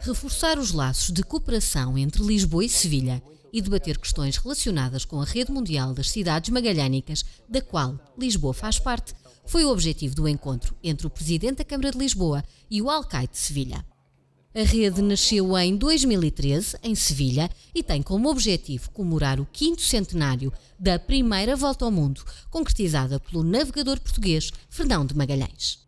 Reforçar os laços de cooperação entre Lisboa e Sevilha e debater questões relacionadas com a rede mundial das cidades magalhânicas, da qual Lisboa faz parte, foi o objetivo do encontro entre o presidente da Câmara de Lisboa e o Alcaide de Sevilha. A rede nasceu em 2013, em Sevilha, e tem como objetivo comemorar o quinto centenário da primeira volta ao mundo, concretizada pelo navegador português Fernão de Magalhães.